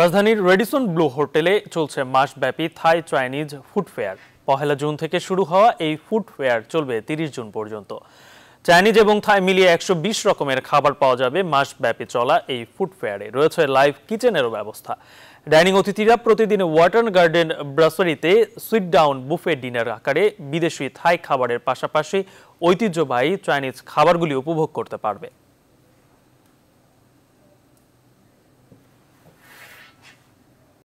রাজধানীর Radisson blue হোটেলে চলছে মাসব্যাপী থাই চাইনিজ ফুড ফেয়ার পহেলা জুন থেকে শুরু হওয়া এই ফুড ফেয়ার চলবে তিরিশ জুন পর্যন্ত চাইনিজ এবং থাই মিলিয়ে একশো বিশ রকমের খাবার পাওয়া যাবে মাসব্যাপী চলা এই ফুড ফেয়ারে রয়েছে লাইভ কিচেনেরও ব্যবস্থা ডাইনিং অতিথিরা প্রতিদিন ওয়াটার গার্ডেন ব্রাসারিতে সুইট ডাউন বুফে ডিনার আকারে বিদেশি থাই খাবারের পাশাপাশি ঐতিহ্যবাহী চাইনিজ খাবারগুলি উপভোগ করতে পারবে